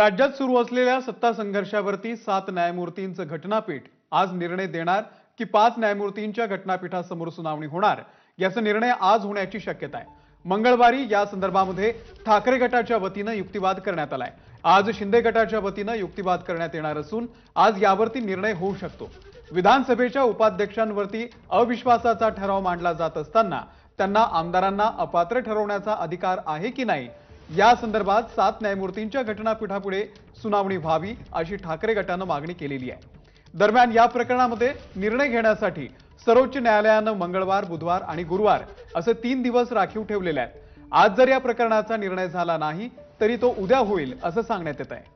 राज्यात सुरू असलेल्या सत्ता संघर्षावरती सात न्यायमूर्तींचं घटनापीठ आज निर्णय देणार की पाच न्यायमूर्तींच्या घटनापीठासमोर सुनावणी होणार याचा निर्णय आज होण्याची शक्यता आहे मंगळवारी या संदर्भामध्ये ठाकरे गटाच्या वतीनं युक्तिवाद करण्यात आलाय आज शिंदे गटाच्या वतीनं युक्तिवाद करण्यात येणार असून आज यावरती निर्णय होऊ शकतो विधानसभेच्या उपाध्यक्षांवरती अविश्वासाचा ठराव मांडला जात असताना त्यांना आमदारांना अपात्र ठरवण्याचा अधिकार आहे की नाही या संदर्भात सात न्यायमूर्तींच्या घटनापीठापुढे सुनावणी व्हावी अशी ठाकरे गटानं मागणी केलेली आहे दरम्यान या प्रकरणामध्ये निर्णय घेण्यासाठी सर्वोच्च न्यायालयानं मंगळवार बुधवार आणि गुरुवार असे तीन दिवस राखीव ठेवलेले आहेत आज जर या प्रकरणाचा निर्णय झाला नाही तरी तो उद्या होईल असं सांगण्यात येत आहे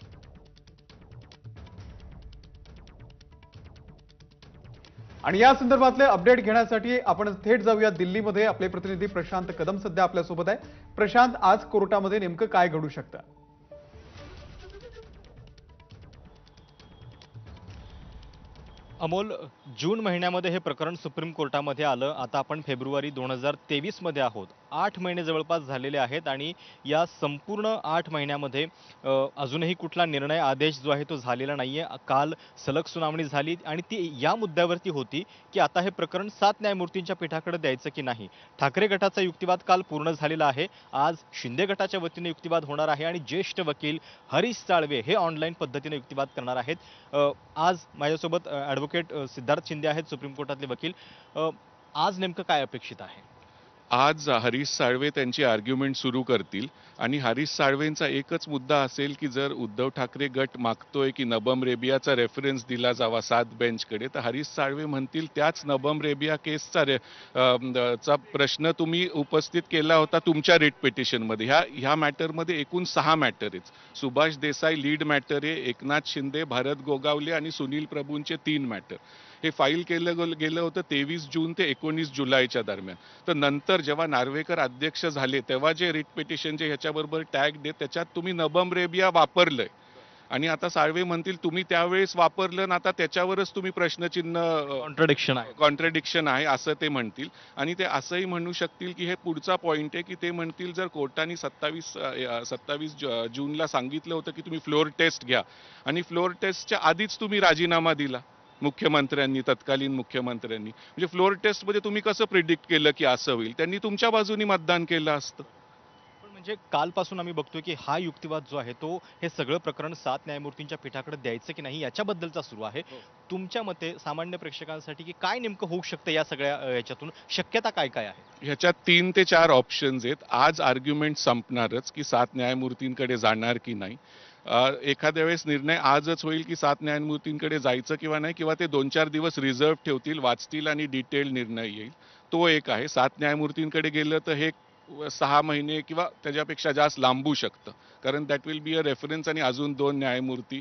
आणि या संदर्भातले अपडेट घेण्यासाठी आपण थेट जाऊया दिल्लीमध्ये आपले प्रतिनिधी प्रशांत कदम सध्या आपल्यासोबत आहे प्रशांत आज कोर्टामध्ये नेमकं काय घडू शकतं अमोल जून महिन्यामध्ये हे प्रकरण सुप्रीम कोर्टामध्ये आलं आता आपण फेब्रुवारी दोन हजार तेवीसमध्ये आहोत आठ महिने जवळपास झालेले आहेत आणि या संपूर्ण आठ महिन्यामध्ये अजूनही कुठला निर्णय आदेश जो आहे तो झालेला नाही आहे काल सलग सुनावणी झाली आणि ती या मुद्द्यावरती होती की आता हे प्रकरण सात न्यायमूर्तींच्या पीठाकडे द्यायचं की नाही ठाकरे गटाचा युक्तिवाद काल पूर्ण झालेला आहे आज शिंदे गटाच्या वतीने युक्तिवाद होणार आहे आणि ज्येष्ठ वकील हरीश साळवे हे ऑनलाईन पद्धतीने युक्तिवाद करणार आहेत आज माझ्यासोबत ॲडव्होकेट ॲडव्होकेट सिद्धार्थ शिंदे आहेत सुप्रीम कोर्टातले वकील आज नेमकं काय अपेक्षित आहे आज हरीश साळवे त्यांची आर्ग्युमेंट सुरू करतील आणि हरीश साळवेंचा एकच मुद्दा असेल की जर उद्धव ठाकरे गट मागतोय की नबम रेबियाचा रेफरन्स दिला जावा सात बेंचकडे तर हरीश साळवे म्हणतील त्याच नबम रेबिया केसचा रे चा प्रश्न तुम्ही उपस्थित केला होता तुमच्या रिट पिटिशनमध्ये ह्या ह्या मॅटरमध्ये एकूण सहा मॅटर आहेत सुभाष देसाई लीड मॅटर आहे एकनाथ शिंदे भारत गोगावले आणि सुनील प्रभूंचे तीन मॅटर हे फाईल केलं गेलं होतं तेवीस जून ते एकोणीस जुलैच्या दरम्यान तर नंतर नंतर जेव्हा नार्वेकर अध्यक्ष झाले तेव्हा जे रिट जे ह्याच्याबरोबर टॅग देत त्याच्यात तुम्ही नबम रेबिया वापरलंय आणि आता साळवे म्हणतील तुम्ही त्यावेळेस वापरलं ना आता त्याच्यावरच तुम्ही प्रश्नचिन्ह कॉन्ट्रडिक्शन आहे कॉन्ट्रडिक्शन आहे असं ते म्हणतील आणि ते असंही म्हणू शकतील की हे पुढचा पॉईंट आहे की ते म्हणतील जर कोर्टाने सत्तावीस सत्तावीस जूनला सांगितलं होतं की तुम्ही फ्लोअर टेस्ट घ्या आणि फ्लोअर टेस्टच्या आधीच तुम्ही राजीनामा दिला मुख्यमंत्र्यांनी तत्कालीन मुख्यमंत्र्यांनी म्हणजे फ्लोअर टेस्टमध्ये तुम्ही कसं प्रिडिक्ट केलं की असं होईल त्यांनी तुमच्या बाजूनी मतदान केलं असतं म्हणजे कालपासून आम्ही बघतोय की हा युक्तिवाद जो आहे तो हे सगळं प्रकरण सात न्यायमूर्तींच्या पीठाकडे द्यायचं की नाही याच्याबद्दलचा सुरू आहे हो. तुमच्या मते सामान्य प्रेक्षकांसाठी की काय नेमकं होऊ शकतं या सगळ्या याच्यातून शक्यता काय काय आहे ह्याच्यात तीन ते चार ऑप्शन्स आहेत आज आर्ग्युमेंट संपणारच की सात न्यायमूर्तींकडे जाणार की नाही एखाद्या वेळेस निर्णय आजच होईल की सात न्यायमूर्तींकडे जायचं किंवा नाही किंवा ते दोन चार दिवस रिझर्व्ह ठेवतील वाचतील आणि डिटेल निर्णय येईल तो एक आहे सात न्यायमूर्तींकडे गेलं तर हे सहा महिने किंवा त्याच्यापेक्षा जास्त लांबू शकतं कारण that will be a reference आणि अजून दोन न्यायमूर्ती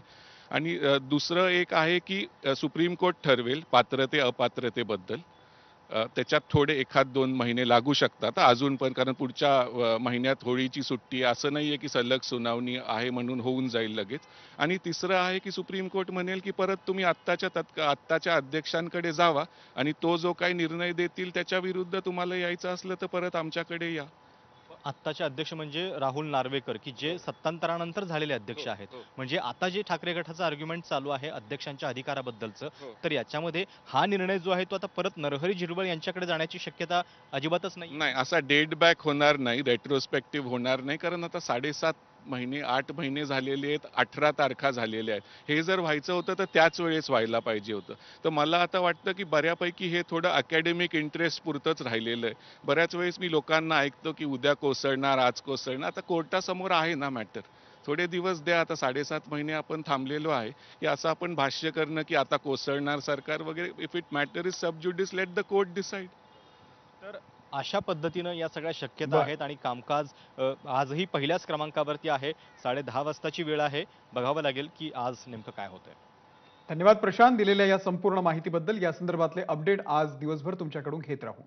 आणि दुसरं एक आहे की सुप्रीम कोर्ट ठरवेल पात्रते अपात्रतेबद्दल त्याच्यात थोडे एखाद दोन महिने लागू शकतात अजून पण कारण पुढच्या महिन्यात होळीची सुट्टी असं नाही आहे की सलग सुनावणी आहे म्हणून होऊन जाईल लगेच आणि तिसरं आहे की सुप्रीम कोर्ट म्हणेल की परत तुम्ही आत्ताच्या तत्का आत्ताच्या अध्यक्षांकडे जावा आणि तो जो काही निर्णय देतील त्याच्या विरुद्ध तुम्हाला यायचं असलं तर परत आमच्याकडे या आत्ताचे अध्यक्ष म्हणजे राहुल नार्वेकर की जे सत्तांतरानंतर झालेले अध्यक्ष हो, आहेत हो. म्हणजे आता जे ठाकरे गटाचं आर्ग्युमेंट चालू आहे अध्यक्षांच्या अधिकाराबद्दलचं हो. तर याच्यामध्ये हा निर्णय जो आहे तो आता परत नरहरी झिरवळ यांच्याकडे जाण्याची शक्यता अजिबातच नाही असा डेट बॅक होणार नाही रेट्रोस्पेक्टिव्ह होणार नाही कारण आता साडेसात महिने आठ महिने झालेले आहेत अठरा तारखा झालेल्या आहेत हे जर व्हायचं होतं तर त्याच वेळेस व्हायला पाहिजे होतं तर मला आता वाटतं की बऱ्यापैकी हे थोडं अकॅडमिक इंटरेस्ट पुरतंच राहिलेलं आहे बऱ्याच वेळेस मी लोकांना ऐकतो की उद्या कोसळणार आज कोसळणार आता कोर्टासमोर आहे ना मॅटर थोडे दिवस द्या आता साडेसात महिने आपण थांबलेलो आहे की असं आपण भाष्य करणं की आता कोसळणार सरकार वगैरे if it matter is sub judice let the court decide तर अशा पद्धतीनं या सगळ्या शक्यता आहेत आणि कामकाज आजही पहिल्याच क्रमांकावरती आहे साडे दहा वाजताची वेळ आहे बघावं लागेल की आज नेमकं काय होतंय धन्यवाद प्रशांत दिलेल्या या संपूर्ण माहितीबद्दल या संदर्भातले अपडेट आज दिवसभर तुमच्याकडून घेत राहू